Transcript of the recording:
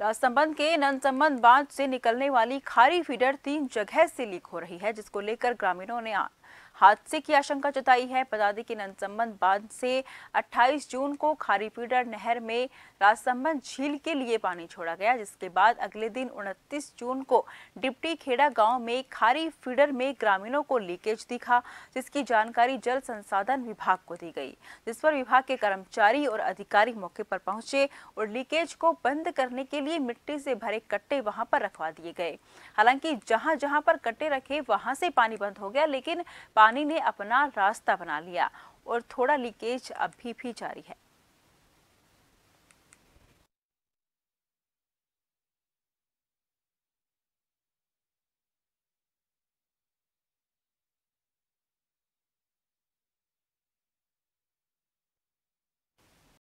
राजसंबंध के नंदसमंद बांध से निकलने वाली खारी फीडर तीन जगह से लीक हो रही है जिसको लेकर ग्रामीणों ने हादसे की आशंका जताई है बता दें कि नंदसंबंध बांध से 28 जून को खारीपीडर नहर में राजसंबंध झील के लिए पानी छोड़ा गया जिसके बाद अगले दिन 29 जून को डिप्टी खेड़ा गांव में खारी फीडर में ग्रामीणों को लीकेज दिखा जिसकी जानकारी जल संसाधन विभाग को दी गई जिस पर विभाग के कर्मचारी और अधिकारी मौके पर पहुंचे और लीकेज को बंद करने के लिए मिट्टी से भरे कट्टे वहां पर रखवा दिए गए हालांकि जहां जहां पर कट्टे रखे वहां से पानी बंद हो गया लेकिन पानी ने अपना रास्ता बना लिया और थोड़ा लीकेज अभी भी जारी है